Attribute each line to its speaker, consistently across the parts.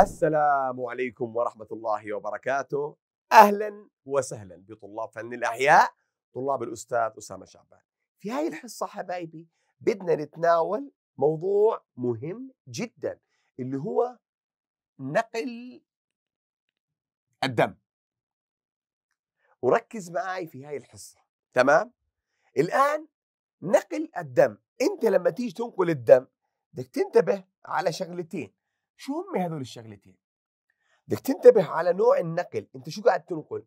Speaker 1: السلام عليكم ورحمة الله وبركاته أهلا وسهلا بطلاب فن الأحياء طلاب الأستاذ أسامة شعبان في هاي الحصة حبايبي بدنا نتناول موضوع مهم جدا اللي هو نقل الدم وركز معي في هاي الحصة تمام الآن نقل الدم انت لما تيجي تنقل الدم بدك تنتبه على شغلتين شو هم هذول الشغلتين بدك تنتبه على نوع النقل انت شو قاعد تنقل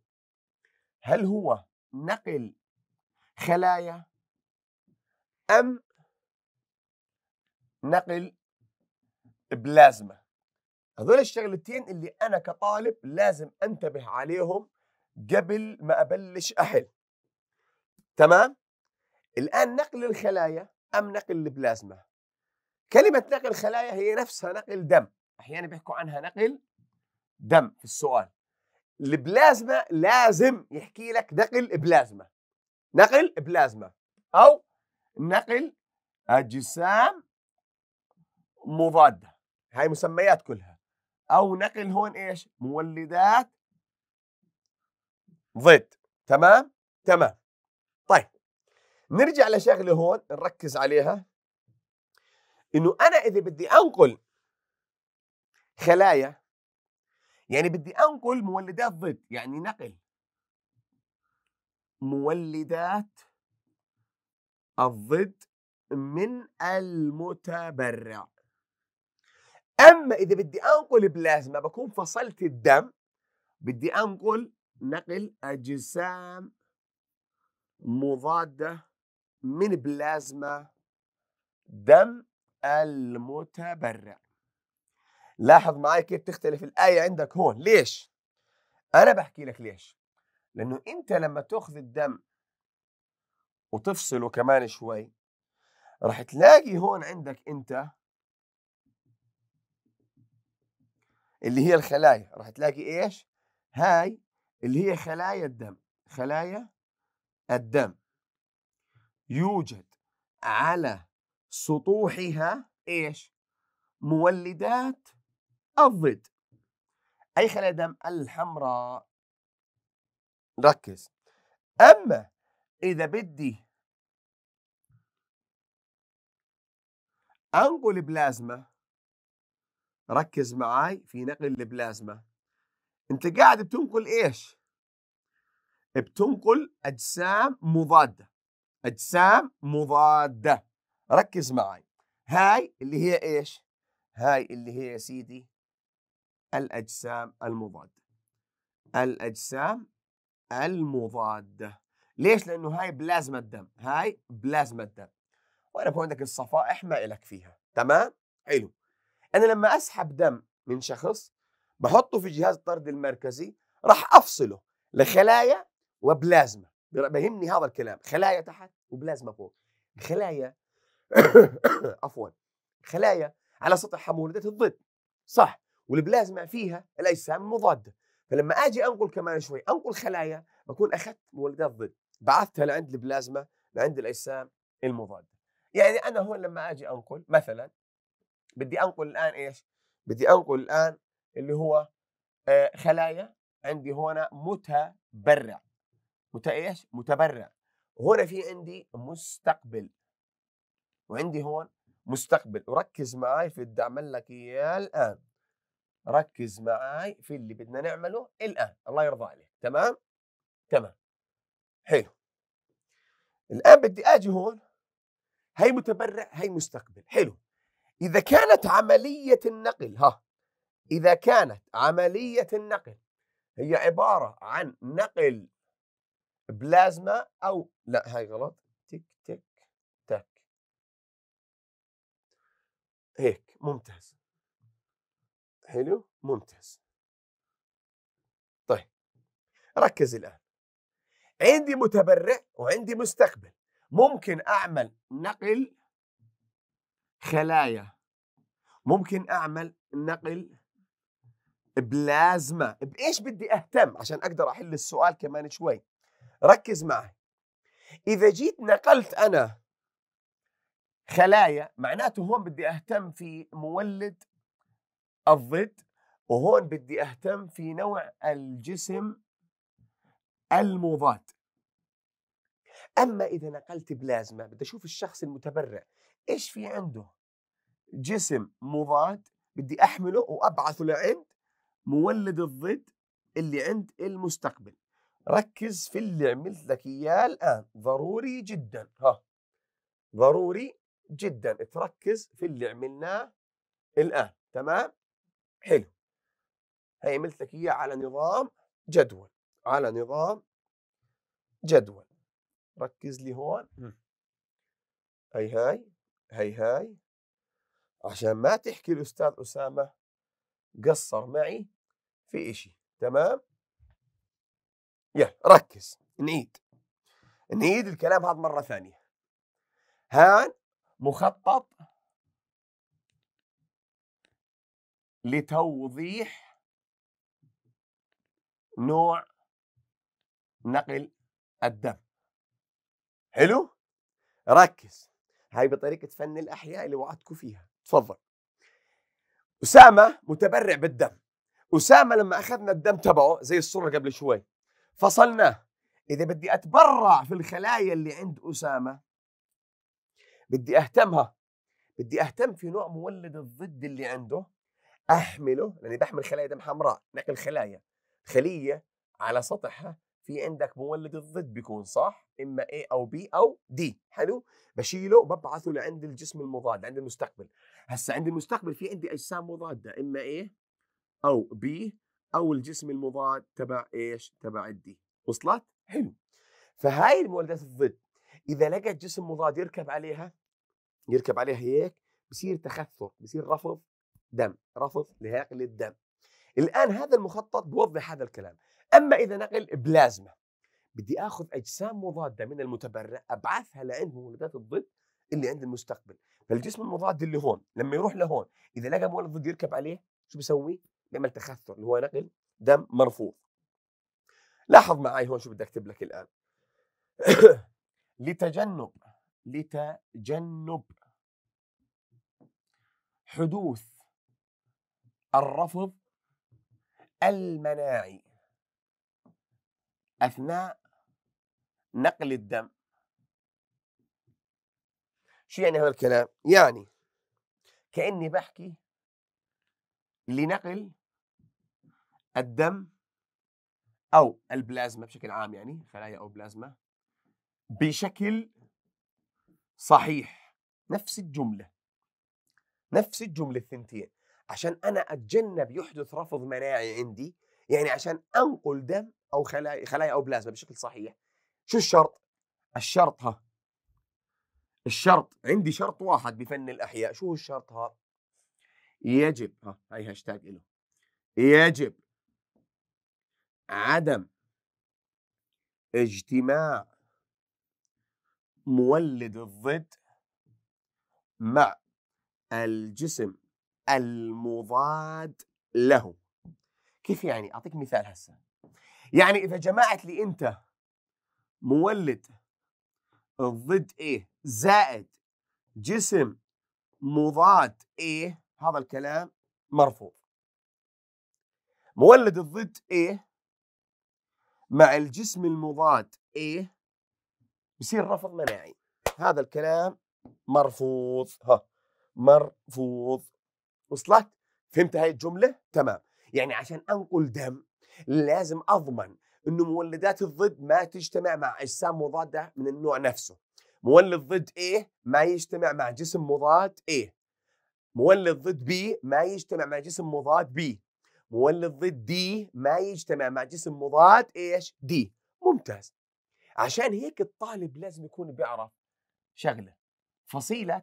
Speaker 1: هل هو نقل خلايا ام نقل بلازما هذول الشغلتين اللي انا كطالب لازم انتبه عليهم قبل ما ابلش احل تمام الان نقل الخلايا ام نقل البلازما كلمه نقل خلايا هي نفسها نقل دم احيانا بيحكوا عنها نقل دم في السؤال البلازما لازم يحكي لك نقل بلازما نقل بلازما او نقل اجسام مضاده هاي مسميات كلها او نقل هون ايش مولدات ضد تمام تمام طيب نرجع لشغله هون نركز عليها انه انا اذا بدي انقل خلايا يعني بدي انقل مولدات ضد يعني نقل مولدات الضد من المتبرع اما اذا بدي انقل بلازما بكون فصلت الدم بدي انقل نقل اجسام مضاده من بلازما دم المتبرع لاحظ معي كيف تختلف الآية عندك هون ليش؟ أنا بحكي لك ليش لأنه أنت لما تأخذ الدم وتفصله كمان شوي راح تلاقي هون عندك أنت اللي هي الخلايا راح تلاقي إيش؟ هاي اللي هي خلايا الدم خلايا الدم يوجد على سطوحها إيش؟ مولدات الضد أي خلايا دم الحمراء ركز أما إذا بدي أنقل بلازما ركز معاي في نقل البلازما أنت قاعد بتنقل إيش؟ بتنقل أجسام مضادة أجسام مضادة ركز معاي هاي اللي هي إيش؟ هاي اللي هي يا سيدي الأجسام المضادة الأجسام المضادة ليش؟ لأنه هاي بلازما الدم هاي بلازما الدم وأنا بقول عندك الصفائح ما إلك فيها تمام؟ حلو أنا لما أسحب دم من شخص بحطه في جهاز الطرد المركزي راح أفصله لخلايا وبلازما بهمني هذا الكلام خلايا تحت وبلازما فوق الخلايا عفوا خلايا على سطح حمولة الضد صح والبلازما فيها الاجسام المضاده فلما اجي انقل كمان شوي انقل خلايا بكون اخذت مولدات ضد بعثتها لعند البلازما لعند الاجسام المضاده يعني انا هون لما اجي انقل مثلا بدي انقل الان ايش بدي انقل الان اللي هو آه، خلايا عندي هون متبرع مت ايش متبرع وهنا في عندي مستقبل وعندي هون مستقبل وركز معي في بدي اعمل لك اياه الان ركز معاي في اللي بدنا نعمله الآن الله يرضى عليك تمام تمام حلو الآن بدي أجي هون هي متبرع هي مستقبل حلو إذا كانت عملية النقل ها إذا كانت عملية النقل هي عبارة عن نقل بلازما أو لا هاي غلط تك تك تك هيك ممتاز حلو ممتاز طيب ركز الآن عندي متبرع وعندي مستقبل ممكن أعمل نقل خلايا ممكن أعمل نقل بلازما بإيش بدي أهتم عشان أقدر أحل السؤال كمان شوي ركز معي إذا جيت نقلت أنا خلايا معناته هون بدي أهتم في مولد الضد وهون بدي اهتم في نوع الجسم المضاد اما اذا نقلت بلازما بدي اشوف الشخص المتبرع ايش في عنده جسم مضاد بدي احمله وابعثه لعند مولد الضد اللي عند المستقبل ركز في اللي عملت لك اياه الان ضروري جدا ها ضروري جدا تركز في اللي عملناه الان تمام حلو عملت لك اياها على نظام جدول على نظام جدول ركز لي هون هي هاي هي هاي عشان ما تحكي الاستاذ اسامه قصر معي في اشي تمام يا ركز نعيد نعيد الكلام هذا مره ثانيه هان مخطط لتوضيح نوع نقل الدم حلو ركز هاي بطريقة فن الأحياء اللي وعدتكم فيها تفضل أسامة متبرع بالدم أسامة لما أخذنا الدم تبعه زي الصورة قبل شوي فصلناه إذا بدي أتبرع في الخلايا اللي عند أسامة بدي أهتمها بدي أهتم في نوع مولد الضد اللي عنده احمله لاني بحمل خلايا دم حمراء نقل خلايا خليه على سطحها في عندك مولد الضد بيكون صح اما اي او بي او دي حلو بشيله وببعثه لعند الجسم المضاد عند المستقبل هسا عند المستقبل في عندي اجسام مضاده اما اي او بي او الجسم المضاد تبع ايش تبع الدي وصلت حلو فهاي المولدات الضد اذا لقت جسم مضاد يركب عليها يركب عليها هيك بصير تخثر بصير رفض دم رفض لهاقل الدم الآن هذا المخطط بوضح هذا الكلام أما إذا نقل بلازما بدي أخذ أجسام مضادة من المتبرع أبعثها لعنده مولدات الضد اللي عند المستقبل فالجسم المضاد اللي هون لما يروح لهون إذا لقى مولد ضد يركب عليه شو بيسوي؟ بيعمل تخثر اللي هو نقل دم مرفوض لاحظ معي هون شو بدي أكتب لك الآن لتجنب لتجنب حدوث الرفض المناعي أثناء نقل الدم شو يعني هذا الكلام؟ يعني كأني بحكي لنقل الدم أو البلازما بشكل عام يعني خلايا أو بلازما بشكل صحيح نفس الجملة نفس الجملة الثنتين عشان انا اتجنب يحدث رفض مناعي عندي يعني عشان انقل دم او خلايا خلايا او بلازما بشكل صحيح شو الشرط الشرط ها الشرط عندي شرط واحد بفن الاحياء شو هو الشرط ها يجب ها هاي هاشتاج له يجب عدم اجتماع مولد الضد مع الجسم المضاد له كيف يعني اعطيك مثال هسه يعني اذا جمعت لي انت مولد ضد ايه زائد جسم مضاد ايه هذا الكلام مرفوض مولد الضد ايه مع الجسم المضاد ايه بصير رفض مناعي هذا الكلام مرفوض ها مرفوض وصلت فهمت هاي الجمله تمام يعني عشان انقل دم لازم اضمن انه مولدات الضد ما تجتمع مع اجسام مضاده من النوع نفسه مولد ضد A ما يجتمع مع جسم مضاد A مولد ضد B ما يجتمع مع جسم مضاد B مولد ضد D ما يجتمع مع جسم مضاد ايش؟ D ممتاز عشان هيك الطالب لازم يكون بيعرف شغله فصيله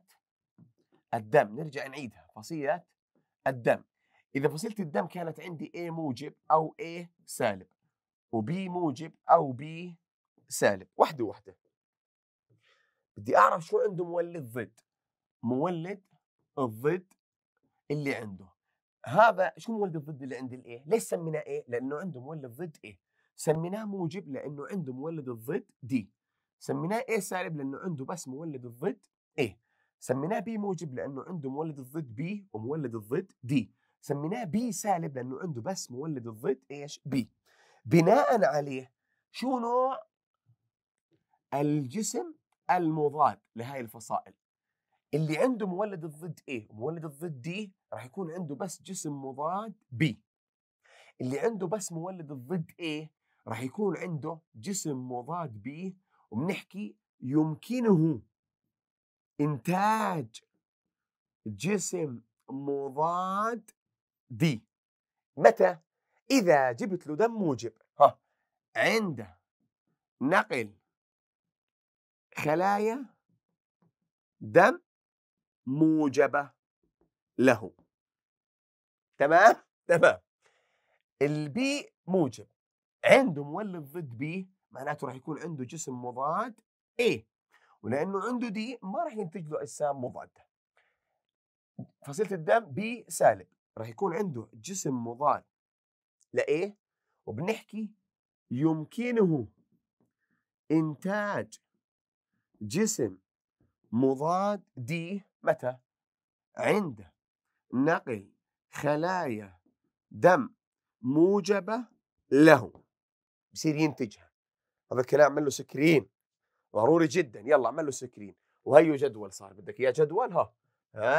Speaker 1: الدم نرجع نعيدها فصيله الدم إذا فصيلة الدم كانت عندي A موجب أو A سالب وB موجب أو B سالب وحده وحده بدي أعرف شو عنده مولد ضد مولد الضد اللي عنده هذا شو مولد الضد اللي عند الايه؟ ليش سميناه ايه؟ لانه عنده مولد ضد ايه؟ سميناه موجب لانه عنده مولد الضد دي سميناه ايه سالب لانه عنده بس مولد الضد ايه سميناه بي موجب لانه عنده مولد الضد بي ومولد الضد دي سميناه بي سالب لانه عنده بس مولد الضد ايش بي بناء عليه شو نوع الجسم المضاد لهذه الفصائل اللي عنده مولد الضد A ومولد الضد D راح يكون عنده بس جسم مضاد B اللي عنده بس مولد الضد A راح يكون عنده جسم مضاد B وبنحكي يمكنه إنتاج جسم مضاد دي متى؟ إذا جبت له دم موجب ها عند نقل خلايا دم موجبة له تمام؟ تمام البي موجب عنده مولد ضد بي معناته راح يكون عنده جسم مضاد A ولانه عنده دي ما راح ينتج له اجسام مضاده فصيله الدم بي سالب راح يكون عنده جسم مضاد لايه وبنحكي يمكنه انتاج جسم مضاد دي متى عند نقل خلايا دم موجبه له بصير ينتجها هذا الكلام عمل له سكرين ضروري جدا يلا اعمل له سكرين وهيو جدول صار بدك اياه جدول ها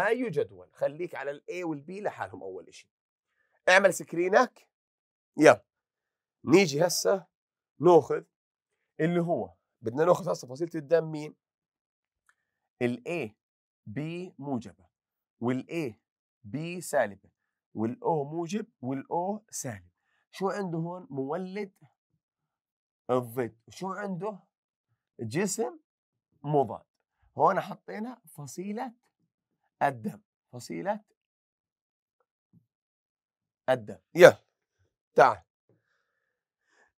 Speaker 1: هيو جدول خليك على الاي والبي لحالهم اول شيء اعمل سكرينك يلا نيجي هسه ناخذ اللي هو بدنا ناخذ هسه فصيله الدم مين الاي بي موجبه والاي بي سالبه والاو موجب والاو سالب شو عنده هون مولد الضد شو عنده جسم مضاد هنا حطينا فصيلة الدم فصيلة الدم يلا تعال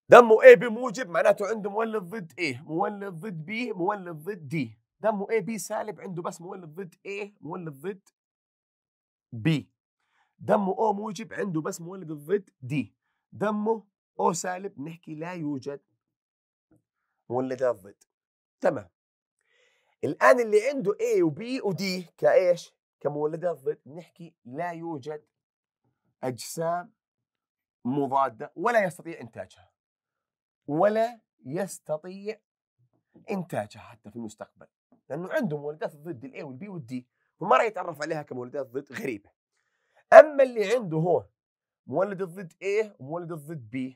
Speaker 1: دمه A بموجب معناته عنده مولد ضد A مولد ضد B مولد ضد D دمه A B سالب عنده بس مولد ضد A مولد ضد B دمه O موجب عنده بس مولد ضد D دمه O سالب نحكي لا يوجد مولدات ضد تمام الآن اللي عنده A و D كإيش؟ كمولدات ضد نحكي لا يوجد أجسام مضادة ولا يستطيع إنتاجها ولا يستطيع إنتاجها حتى في المستقبل لأنه عنده مولدات ضد الاي والبي والدي وما راح يتعرف عليها كمولدات ضد غريبة أما اللي عنده هون مولد ضد A ومولد ضد B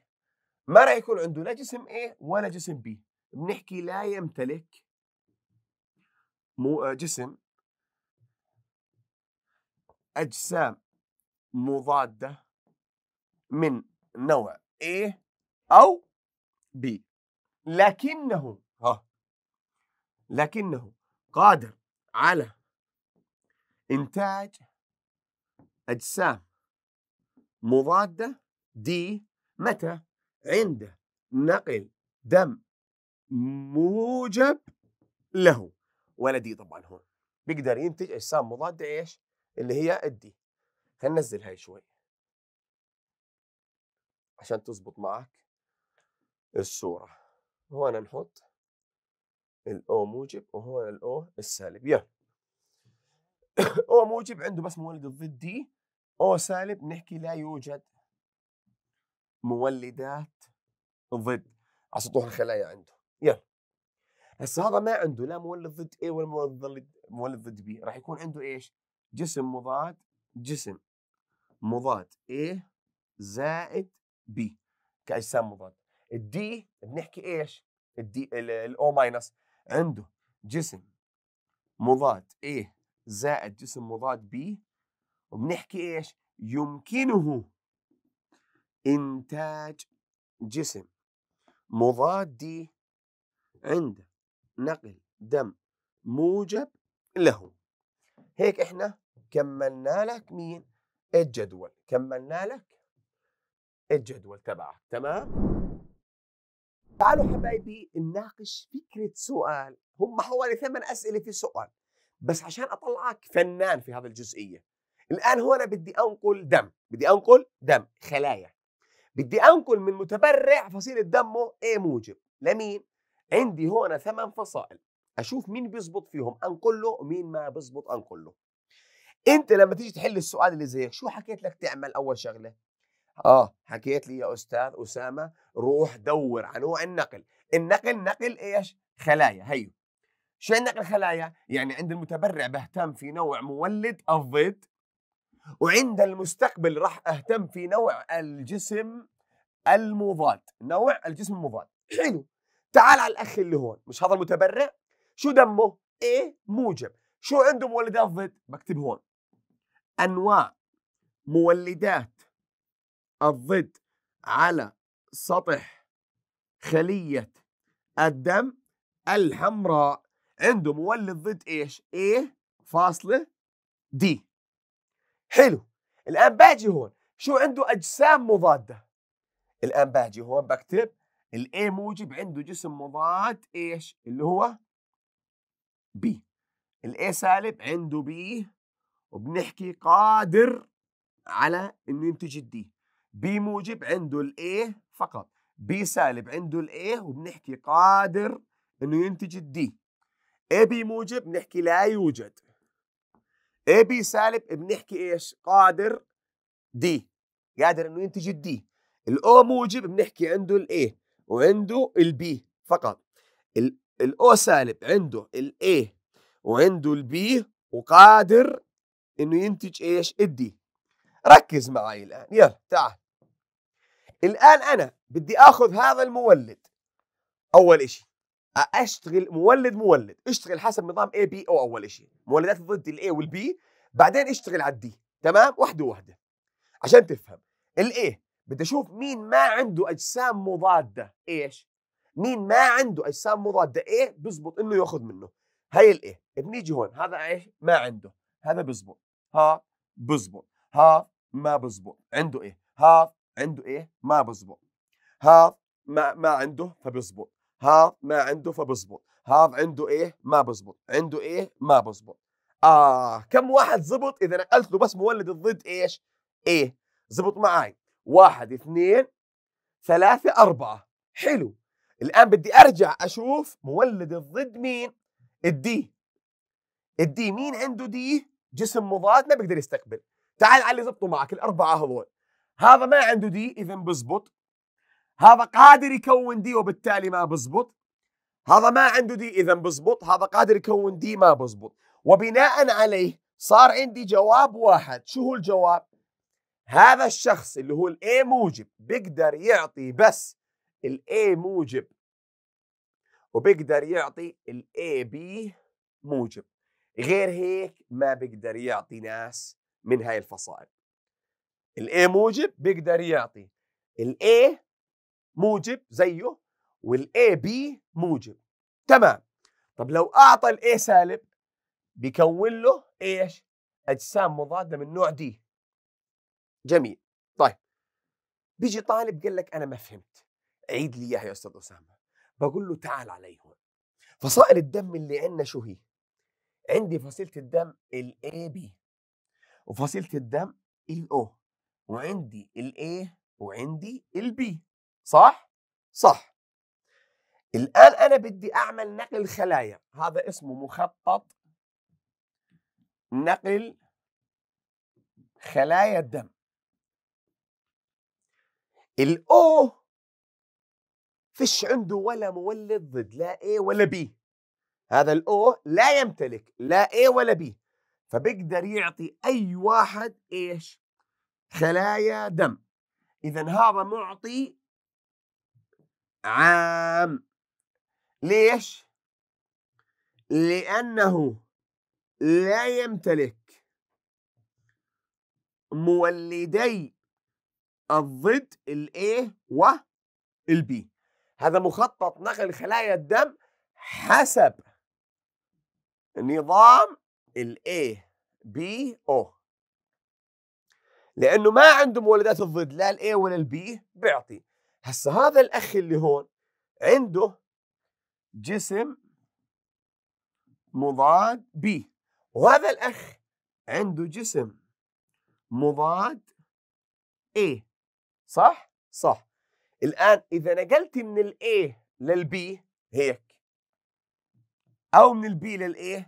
Speaker 1: ما راح يكون عنده لا جسم A ولا جسم B بنحكي لا يمتلك مو آه، جسم أجسام مضادة من نوع A أو B لكنه ها لكنه قادر على إنتاج أجسام مضادة دي متى عند نقل دم موجب له ولا دي طبعا هون بيقدر ينتج اجسام مضاده ايش؟ اللي هي الدي خلينا هاي شوي عشان تزبط معك الصوره هون نحط الاو موجب وهون الاو السالب يا او موجب عنده بس مولد الضد دي او سالب نحكي لا يوجد مولدات ضد على سطوح الخلايا عنده يلا هسه هذا ما عنده لا مولد ضد A ولا مولد ضد مولد ضد B راح يكون عنده ايش؟ جسم مضاد جسم مضاد A زائد B كاجسام مضاد الدي بنحكي ايش؟ الدي الاو ماينس عنده جسم مضاد A زائد جسم مضاد B وبنحكي ايش؟ يمكنه إنتاج جسم مضاد دي عند نقل دم موجب له هيك احنا كملنا لك مين الجدول كملنا لك الجدول تبعك تمام تعالوا حبايبي نناقش فكرة سؤال هم حوالي ثمان أسئلة في سؤال بس عشان أطلعك فنان في هذه الجزئية الآن هنا بدي أنقل دم بدي أنقل دم خلايا بدي أنقل من متبرع فصيلة دمه إيه موجب لمين؟ عندي هون ثمان فصائل اشوف مين بيزبط فيهم انقل له ومين ما بيزبط انقل له انت لما تيجي تحل السؤال اللي زيك شو حكيت لك تعمل اول شغله اه حكيت لي يا استاذ اسامه روح دور على نوع النقل النقل نقل ايش خلايا هيو شو عندك الخلايا يعني عند المتبرع بهتم في نوع مولد الضد وعند المستقبل راح اهتم في نوع الجسم المضاد نوع الجسم المضاد حلو تعال على الاخ اللي هون مش هذا المتبرع شو دمه ايه موجب شو عنده مولدات ضد بكتب هون انواع مولدات الضد على سطح خليه الدم الحمراء عنده مولد ضد ايش ايه فاصله دي حلو الان باجي هون شو عنده اجسام مضاده الان باجي هون بكتب الاي موجب عنده جسم مضاد ايش اللي هو بي الاي سالب عنده بي وبنحكي قادر على انه ينتج الدي بي موجب عنده الاي فقط بي سالب عنده الاي وبنحكي قادر انه ينتج الدي اي بي موجب بنحكي لا يوجد اي بي سالب بنحكي ايش قادر دي قادر انه ينتج الدي الاو موجب بنحكي عنده الاي وعنده البي فقط الاو سالب عنده الاي وعنده البي وقادر انه ينتج ايش الدي ركز معي الان يلا تعال الان انا بدي اخذ هذا المولد اول شيء اشتغل مولد مولد اشتغل حسب نظام اي بي او اول شيء مولدات ضد الاي والبي بعدين اشتغل على الدي تمام وحده وحده عشان تفهم الاي بدي اشوف مين ما عنده اجسام مضاده ايش مين ما عنده اجسام مضاده ايه بزبط انه ياخذ منه هي الايه بنيجي هون هذا ايش ما عنده هذا بزبط ها بزبط ها ما بزبط عنده ايه ها عنده ايه ما بزبط ها ما ما عنده فبزبط ها ما عنده فبزبط هذا عنده ايه ما بزبط عنده ايه ما بزبط اه كم واحد زبط اذا نقلت له بس مولد الضد ايش ايه زبط معي واحد اثنين ثلاثة أربعة حلو الآن بدي أرجع أشوف مولد الضد مين الدي الدي مين عنده دي جسم مضاد ما بيقدر يستقبل تعال علي زبطوا معك الأربعة هذول هذا ما عنده دي إذا بزبط هذا قادر يكون دي وبالتالي ما بزبط هذا ما عنده دي إذا بزبط هذا قادر يكون دي ما بزبط وبناء عليه صار عندي جواب واحد شو هو الجواب هذا الشخص اللي هو الاي موجب بيقدر يعطي بس الاي موجب وبيقدر يعطي الاي بي موجب غير هيك ما بيقدر يعطي ناس من هاي الفصائل الاي موجب بيقدر يعطي الاي موجب زيه والاي بي موجب تمام طب لو اعطى الاي سالب بيكون له ايش اجسام مضاده من نوع دي جميل طيب بيجي طالب قال لك انا ما فهمت عيد لي اياها يا استاذ اسامه بقول له تعال علي هون فصائل الدم اللي عندنا شو هي عندي فصيله الدم الاي بي وفصيله الدم الاو وعندي الاي وعندي البي صح صح الان انا بدي اعمل نقل خلايا هذا اسمه مخطط نقل خلايا الدم الاو فيش عنده ولا مولد ضد لا اي ولا بي هذا الاو لا يمتلك لا اي ولا بي فبقدر يعطي اي واحد ايش خلايا دم اذا هذا معطي عام ليش لانه لا يمتلك مولدي الضد الايه والبي هذا مخطط نقل خلايا الدم حسب نظام الايه بي او لانه ما عنده مولدات الضد لا الاي ولا البي بيعطي هسه هذا الاخ اللي هون عنده جسم مضاد بي وهذا الاخ عنده جسم مضاد ايه صح؟ صح الآن إذا نقلت من الـ A للـ B هيك أو من الـ B للـ A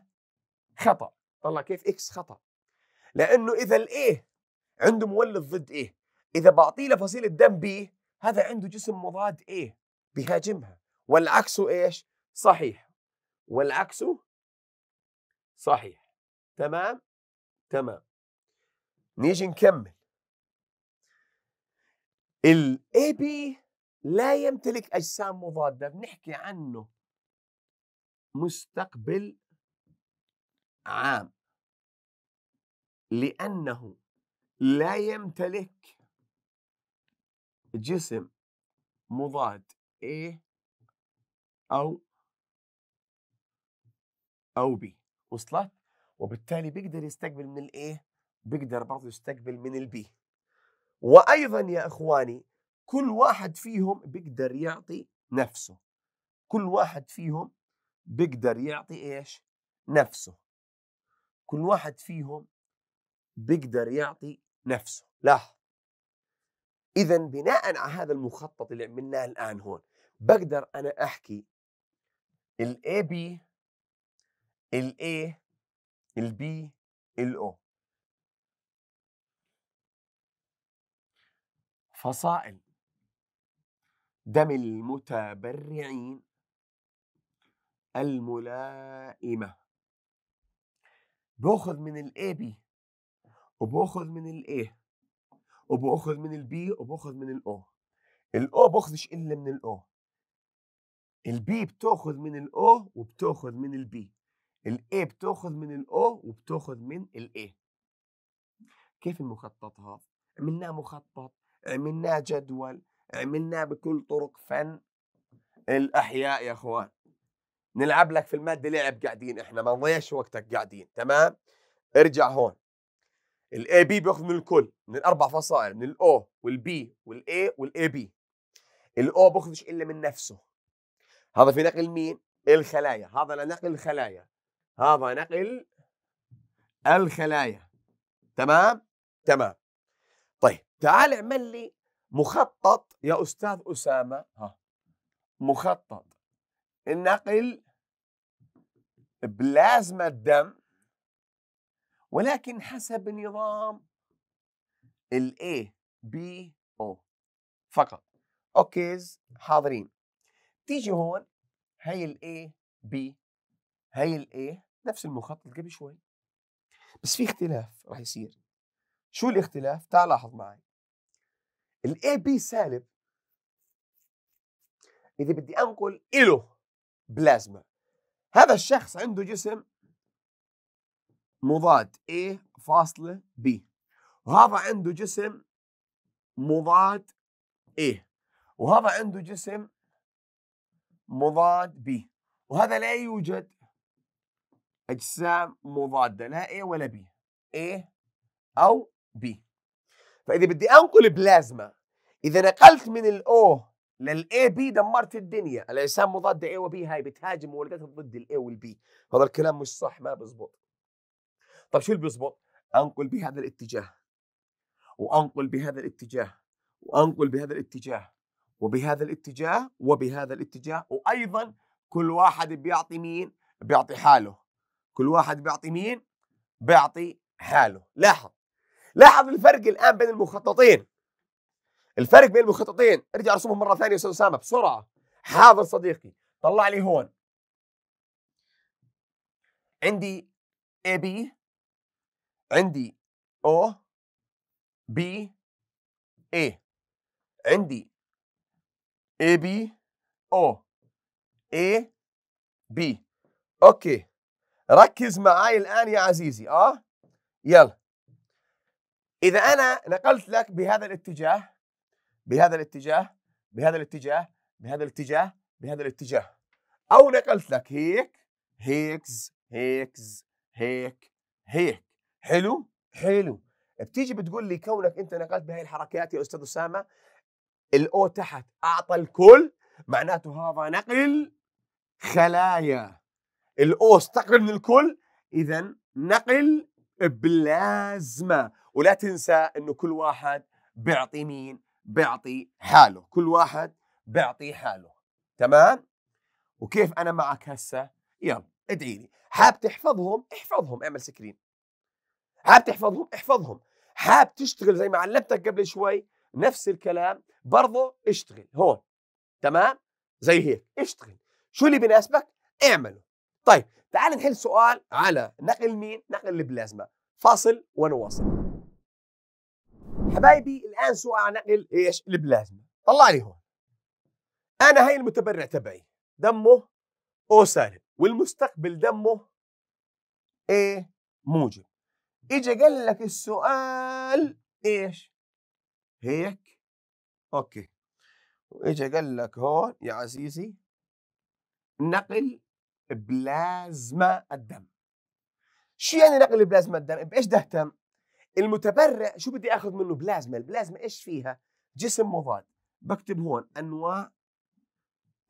Speaker 1: خطأ طلع كيف X خطأ لأنه إذا الـ A عنده مولد ضد A إذا بعطيه لفصيلة دم B هذا عنده جسم مضاد A بيهاجمها والعكس إيش؟ صحيح والعكس صحيح تمام؟ تمام نيجي نكمل الاي بي لا يمتلك اجسام مضاده بنحكي عنه مستقبل عام لانه لا يمتلك جسم مضاد A او او B وصلت وبالتالي بيقدر يستقبل من الايه بيقدر برضه يستقبل من البي وايضا يا اخواني كل واحد فيهم بيقدر يعطي نفسه كل واحد فيهم بيقدر يعطي ايش نفسه كل واحد فيهم بيقدر يعطي نفسه لاحظ اذا بناء على هذا المخطط اللي عملناه الان هون بقدر انا احكي الاي بي الاي البي الاو فصائل دم المتبرعين الملائمة باخذ من الـ AB وباخذ من A وباخذ من B وباخذ من O الـ O باخذش الا من O الـ B بتاخذ من O وبتاخذ من B الـ A بتاخذ من O وبتاخذ من A كيف المخطط هذا؟ عملناه مخطط عملناه جدول عملناه بكل طرق فن الاحياء يا اخوان نلعب لك في الماده لعب قاعدين احنا ما نضيعش وقتك قاعدين تمام ارجع هون الاي بي بياخذ من الكل من الاربع فصائل من الاو والبي والاي والاي بي الاو بياخذش الا من نفسه هذا في نقل مين الخلايا هذا لنقل الخلايا هذا نقل الخلايا تمام تمام طيب تعال اعمل لي مخطط يا استاذ اسامه ها مخطط النقل بلازما الدم ولكن حسب نظام الاي بي او فقط اوكيز حاضرين تيجي هون هي الاي بي هي الاي نفس المخطط قبل شوي بس في اختلاف راح يصير شو الاختلاف؟ تعال لاحظ معي الاي بي سالب اذا بدي انقل له بلازما هذا الشخص عنده جسم مضاد A فاصلة B وهذا عنده جسم مضاد A وهذا عنده جسم مضاد B وهذا لا يوجد أجسام مضادة لا A ولا B A أو B فاذا بدي انقل بلازما اذا نقلت من الاو للاي بي دمرت الدنيا الاجسام مضاده اي وبي هاي بتهاجم مولدتها ضد الاي والبي هذا الكلام مش صح ما بزبط طب شو اللي بزبط انقل بهذا الاتجاه وانقل بهذا الاتجاه وانقل بهذا الاتجاه وبهذا الاتجاه وبهذا الاتجاه وايضا كل واحد بيعطي مين بيعطي حاله كل واحد بيعطي مين بيعطي حاله لاحظ لاحظ الفرق الآن بين المخططين الفرق بين المخططين ارجع ارسمهم مرة ثانية يا أستاذ أسامة بسرعة حاضر صديقي طلع لي هون عندي اي بي عندي او بي اي عندي اي بي او اي بي اوكي ركز معاي الان يا عزيزي اه يلا اذا انا نقلت لك بهذا الاتجاه بهذا الاتجاه بهذا الاتجاه بهذا الاتجاه بهذا الاتجاه او نقلت لك هيك هيكز هيكز هيك هيك حلو حلو بتيجي بتقول لي كونك انت نقلت بهي الحركات يا استاذ اسامه الاو تحت اعطى الكل معناته هذا نقل خلايا الاو استقل من الكل اذا نقل بلازما ولا تنسى انه كل واحد بيعطي مين بيعطي حاله كل واحد بيعطي حاله تمام وكيف انا معك هسه يلا ادعي لي حاب تحفظهم احفظهم اعمل سكرين حاب تحفظهم احفظهم حاب تشتغل زي ما علمتك قبل شوي نفس الكلام برضه اشتغل هون تمام زي هيك اشتغل شو اللي بيناسبك اعمله طيب تعال نحل سؤال على نقل مين نقل البلازما فاصل ونواصل حبايبي الان سؤال نقل ايش البلازما طلع لي هون انا هاي المتبرع تبعي دمه او سالب والمستقبل دمه ايه موجب اجى قال لك السؤال ايش هيك اوكي واجى قال لك هون يا عزيزي نقل بلازما الدم شو يعني نقل بلازما الدم بايش ده اهتم المتبرع شو بدي اخذ منه بلازما البلازما ايش فيها جسم مضاد بكتب هون انواع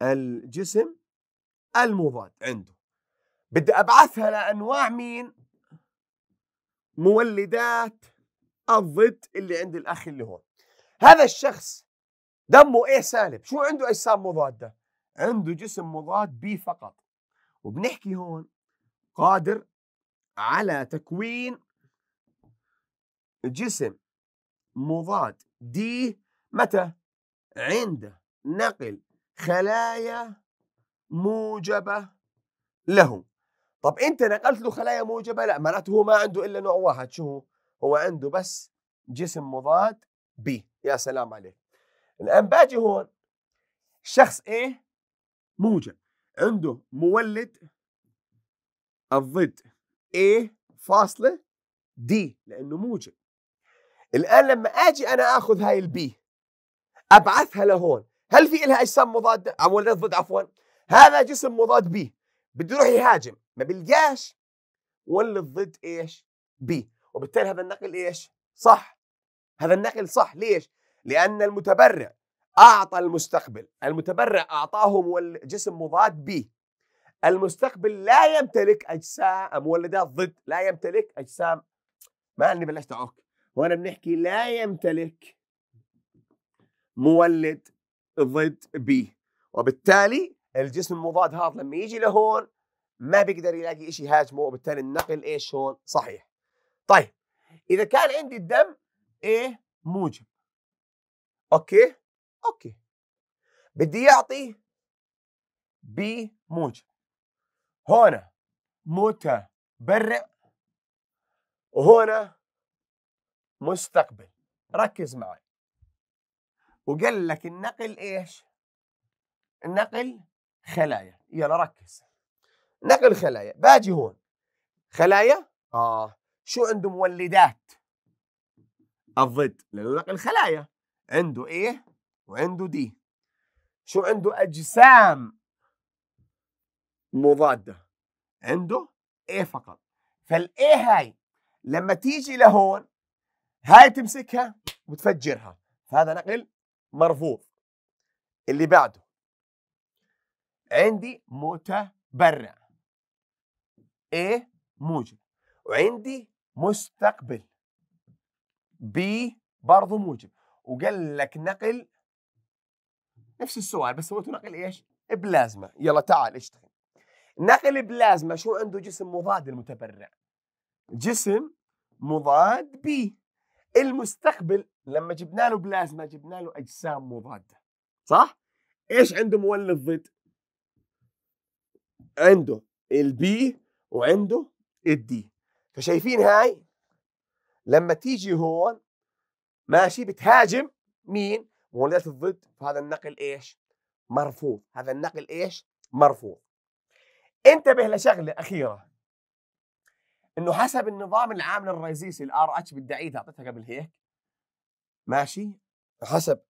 Speaker 1: الجسم المضاد عنده بدي ابعثها لانواع مين مولدات الضد اللي عند الاخ اللي هون هذا الشخص دمه ايه سالب شو عنده اجسام مضاده عنده جسم مضاد بي فقط وبنحكي هون قادر على تكوين جسم مضاد دي متى عند نقل خلايا موجبة له طب انت نقلت له خلايا موجبة لا معناته هو ما عنده الا نوع واحد شو هو هو عنده بس جسم مضاد بي يا سلام عليك الان باجي هون شخص ايه موجب عنده مولد الضد A فاصلة D لأنه موجب الآن لما أجي أنا آخذ هاي البي أبعثها لهون هل في لها أجسام مضادة أو ضد عفوا هذا جسم مضاد بي بده يروح يهاجم ما بلقاش ولا ضد إيش بي وبالتالي هذا النقل إيش صح هذا النقل صح ليش لأن المتبرع أعطى المستقبل المتبرع أعطاه مول... جسم مضاد بي المستقبل لا يمتلك أجسام مولدات ضد لا يمتلك أجسام ما أني بلشت أعك وهنا بنحكي لا يمتلك مولد ضد بي وبالتالي الجسم المضاد هذا لما يجي لهون ما بيقدر يلاقي شيء يهاجمه وبالتالي النقل ايش هون صحيح طيب اذا كان عندي الدم ايه موجب اوكي اوكي بدي يعطي بي موجب هنا متبرع وهنا مستقبل ركز معي وقال لك النقل ايش النقل خلايا يلا ركز نقل خلايا باجي هون خلايا اه شو عنده مولدات الضد لانه نقل خلايا عنده ايه وعنده دي شو عنده اجسام مضاده عنده ايه فقط فالايه هاي لما تيجي لهون هاي تمسكها وتفجرها هذا نقل مرفوض اللي بعده عندي متبرع A موجب وعندي مستقبل B برضه موجب وقال لك نقل نفس السؤال بس سويته نقل ايش؟ بلازما يلا تعال اشتغل نقل بلازما شو عنده جسم مضاد المتبرع جسم مضاد بي المستقبل لما جبنا له بلازما جبنا له اجسام مضاده صح؟ ايش عنده مولد ضد؟ عنده البي وعنده الدي فشايفين هاي لما تيجي هون ماشي بتهاجم مين؟ مولدات الضد فهذا النقل ايش؟ مرفوض، هذا النقل ايش؟ مرفوض. انتبه لشغله اخيره انه حسب النظام العام للرئيسي الار اتش بالدعيت اعطيتها قبل هيك ماشي حسب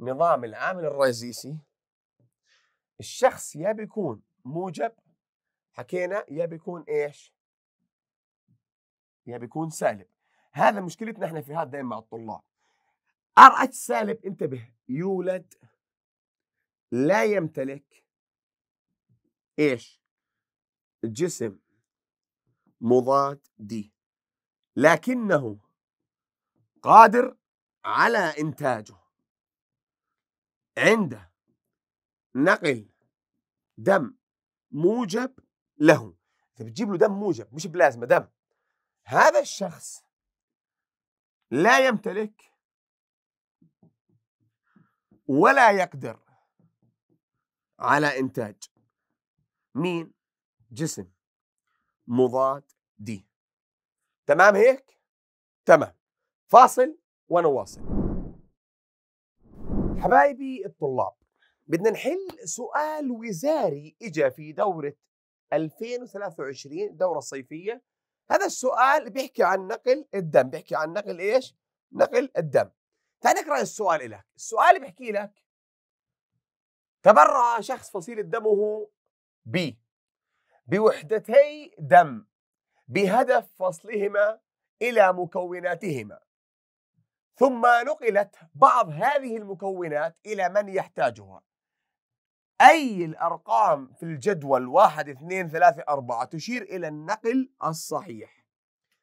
Speaker 1: نظام العامل الرئيسي الشخص يا بيكون موجب حكينا يا بيكون ايش يا بيكون سالب هذا مشكلتنا احنا في هذا دائما مع الطلاب ار اتش سالب انتبه يولد لا يمتلك ايش جسم مضاد دي لكنه قادر على إنتاجه عند نقل دم موجب له أنت بتجيب له دم موجب مش بلازما دم هذا الشخص لا يمتلك ولا يقدر على إنتاج مين جسم مضاد دي تمام هيك تمام فاصل ونواصل حبايبي الطلاب بدنا نحل سؤال وزاري اجى في دوره 2023 الدوره الصيفيه هذا السؤال بيحكي عن نقل الدم بيحكي عن نقل ايش نقل الدم تعال نقرا السؤال لك السؤال بيحكي لك تبرع شخص فصيلة دمه ب بوحدتي دم بهدف فصلهما إلى مكوناتهما ثم نقلت بعض هذه المكونات إلى من يحتاجها أي الأرقام في الجدول 1 2 3 4 تشير إلى النقل الصحيح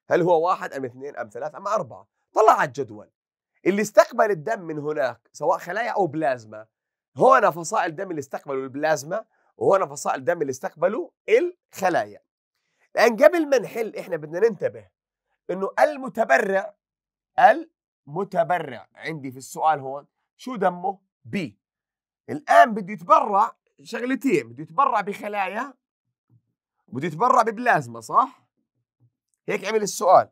Speaker 1: هل هو واحد أم اثنين أم ثلاث أم أربعة طلع الجدول اللي استقبل الدم من هناك سواء خلايا أو بلازما هنا فصائل الدم اللي استقبلوا البلازما وهو فصائل دم اللي استقبله الخلايا الآن قبل ما نحل إحنا بدنا ننتبه إنه المتبرع المتبرع عندي في السؤال هون شو دمه؟ بي الآن بده يتبرع شغلتين بده يتبرع بخلايا بده يتبرع ببلازما صح؟ هيك عمل السؤال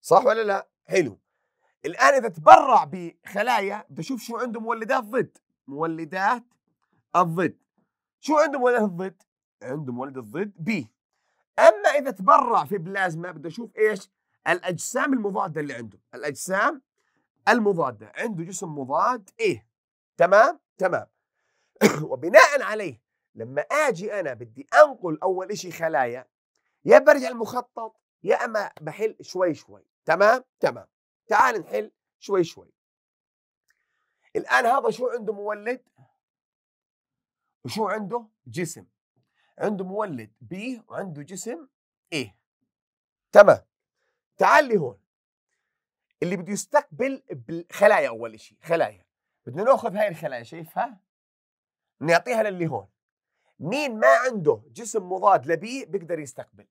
Speaker 1: صح ولا لا؟ حلو الآن إذا تبرع بخلايا بشوف شو عنده مولدات ضد مولدات الضد شو عندهم ولد الضد؟ عندهم ولد الضد بي اما اذا تبرع في بلازما بدي اشوف ايش؟ الاجسام المضاده اللي عنده، الاجسام المضاده، عنده جسم مضاد ايه؟ تمام؟ تمام. وبناء عليه لما اجي انا بدي انقل اول شيء خلايا يا برجع المخطط يا اما بحل شوي شوي، تمام؟ تمام. تعال نحل شوي شوي. الان هذا شو عنده مولد؟ وشو عنده؟ جسم عنده مولد بي وعنده جسم ايه تمام تعال لي هون اللي بده يستقبل بالخلايا اول شيء خلايا بدنا ناخذ هاي الخلايا شايفها نعطيها للي هون مين ما عنده جسم مضاد لبي بيقدر يستقبل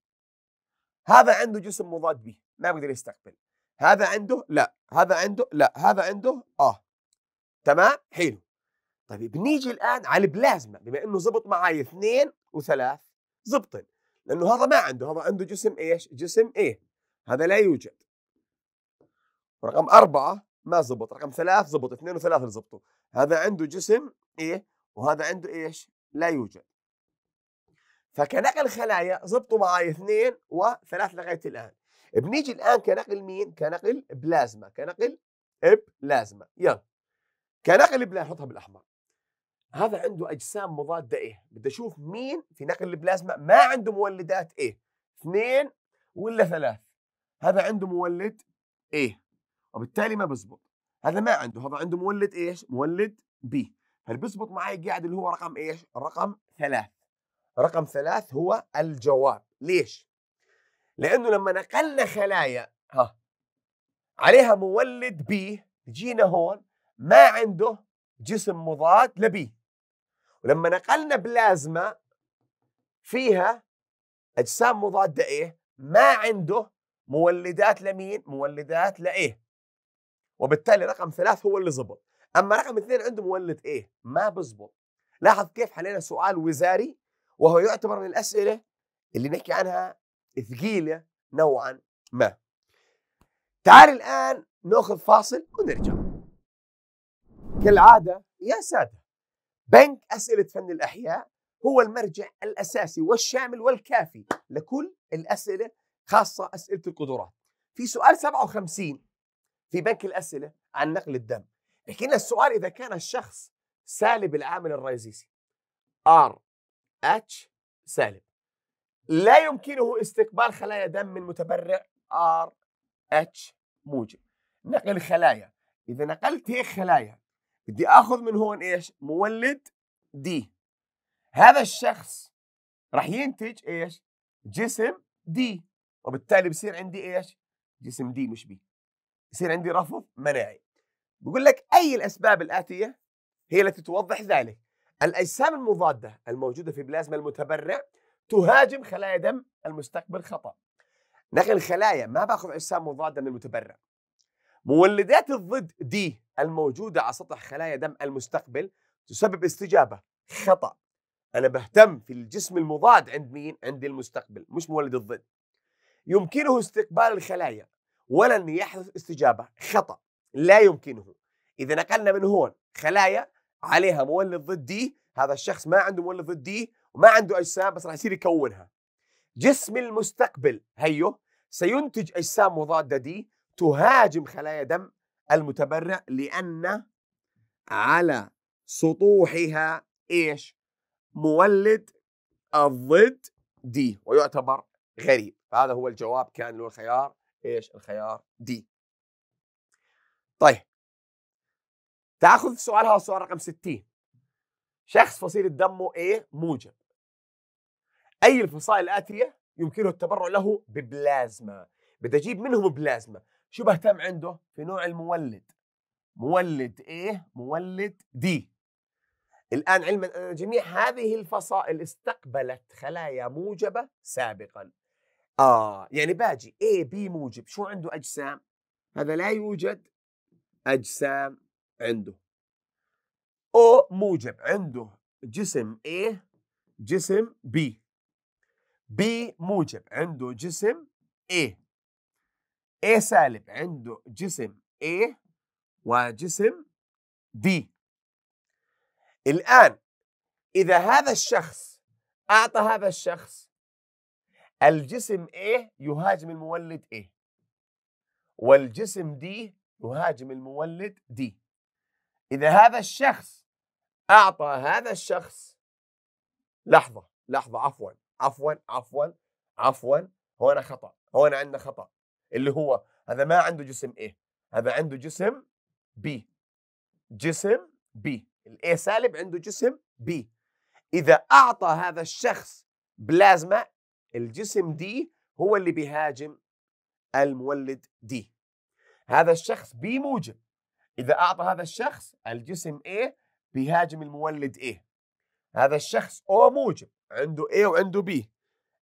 Speaker 1: هذا عنده جسم مضاد بي ما بيقدر يستقبل هذا عنده لا هذا عنده لا هذا عنده اه تمام حلو طيب بنيجي الان على البلازما بما انه زبط معي اثنين وثلاث زبطن لانه هذا ما عنده هذا عنده جسم ايش؟ جسم ايه هذا لا يوجد رقم أربعة ما زبط رقم ثلاث زبط اثنين وثلاثة زبطوا هذا عنده جسم ايه وهذا عنده ايش؟ لا يوجد فكنقل خلايا زبطوا معي اثنين وثلاث لغاية الآن بنيجي الآن كنقل مين؟ كنقل بلازما كنقل بلازما يلا كنقل بلازما نحطها بالأحمر هذا عنده اجسام مضاده ايه بدي اشوف مين في نقل البلازما ما عنده مولدات ايه اثنين ولا ثلاث هذا عنده مولد ايه وبالتالي ما بزبط هذا ما عنده هذا عنده مولد ايش مولد بي هل معي قاعد اللي هو رقم ايش رقم ثلاث رقم ثلاث هو الجواب ليش لانه لما نقلنا خلايا ها عليها مولد بي جينا هون ما عنده جسم مضاد لبي ولما نقلنا بلازما فيها اجسام مضاده ايه ما عنده مولدات لمين مولدات لايه وبالتالي رقم ثلاث هو اللي زبط اما رقم اثنين عنده مولد ايه ما بزبط لاحظ كيف حلينا سؤال وزاري وهو يعتبر من الاسئله اللي نحكي عنها ثقيله نوعا ما تعال الان ناخذ فاصل ونرجع كالعاده يا ساده بنك أسئلة فن الأحياء هو المرجع الأساسي والشامل والكافي لكل الأسئلة خاصة أسئلة القدرات في سؤال 57 في بنك الأسئلة عن نقل الدم لكن السؤال إذا كان الشخص سالب العامل الرئيسي ار اتش سالب لا يمكنه استقبال خلايا دم من متبرع ار اتش موجب نقل خلايا اذا نقلت هيك خلايا بدي اخذ من هون ايش مولد دي هذا الشخص راح ينتج ايش جسم دي وبالتالي بصير عندي ايش جسم دي مش بي بصير عندي رفض مناعي بقول لك اي الاسباب الاتيه هي التي توضح ذلك الاجسام المضاده الموجوده في بلازما المتبرع تهاجم خلايا دم المستقبل خطا نقل خلايا ما باخذ اجسام مضاده من المتبرع مولدات الضد دي الموجودة على سطح خلايا دم المستقبل تسبب استجابة خطأ أنا بهتم في الجسم المضاد عند مين؟ عند المستقبل مش مولد الضد يمكنه استقبال الخلايا ولن يحدث استجابة خطأ لا يمكنه إذا نقلنا من هون خلايا عليها مولد ضد دي هذا الشخص ما عنده مولد ضد دي وما عنده أجسام بس راح يصير يكونها جسم المستقبل هيو سينتج أجسام مضادة دي تهاجم خلايا دم المتبرع لأن على سطوحها إيش؟ مولد الضد دي ويعتبر غريب هذا هو الجواب كان له الخيار إيش؟ الخيار دي طيب تاخذ السؤال هذا السؤال رقم 60 شخص فصيلة دمه ايه؟ موجب أي الفصائل الآتية يمكنه التبرع له ببلازما بدي أجيب منهم بلازما شو بهتم عنده في نوع المولد مولد ايه مولد دي الآن علما أن جميع هذه الفصائل استقبلت خلايا موجبة سابقا آه يعني باجي A B موجب شو عنده أجسام هذا لا يوجد أجسام عنده أو موجب عنده جسم A جسم B B موجب عنده جسم A A سالب عنده جسم A وجسم D الآن إذا هذا الشخص أعطى هذا الشخص الجسم A يهاجم المولد A والجسم D يهاجم المولد D إذا هذا الشخص أعطى هذا الشخص لحظة لحظة عفوا عفوا عفوا عفوا هنا خطأ هنا عندنا خطأ اللي هو هذا ما عنده جسم A هذا عنده جسم B جسم B الاي سالب عنده جسم B إذا أعطى هذا الشخص بلازما الجسم دي هو اللي بيهاجم المولد دي هذا الشخص B موجب إذا أعطى هذا الشخص الجسم A بيهاجم المولد A هذا الشخص O موجب عنده A وعنده B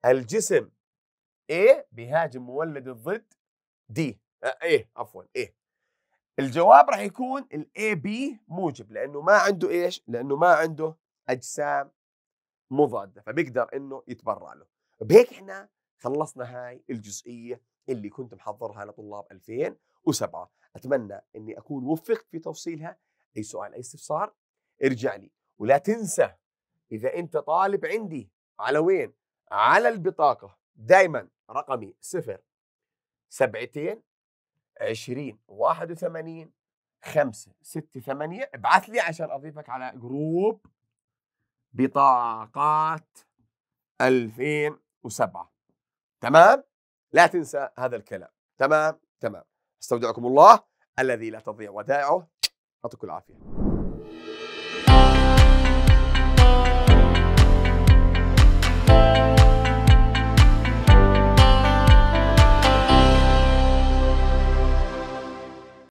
Speaker 1: الجسم A بيهاجم مولد الضد D آه، A عفوا A الجواب راح يكون ال AB موجب لأنه ما عنده إيش؟ لأنه ما عنده أجسام مضادة فبيقدر إنه يتبرع له بهيك إحنا خلصنا هاي الجزئية اللي كنت محضرها لطلاب 2007 أتمنى أني أكون وفقت في توصيلها أي سؤال أي استفسار ارجع لي ولا تنسى إذا أنت طالب عندي على وين؟ على البطاقة دائما رقمي 0 سبعتين 20 81 5 6 8 ابعث لي عشان اضيفك على جروب بطاقات 2007 تمام لا تنسى هذا الكلام تمام تمام استودعكم الله الذي لا تضيع ودائعه يعطيكم العافيه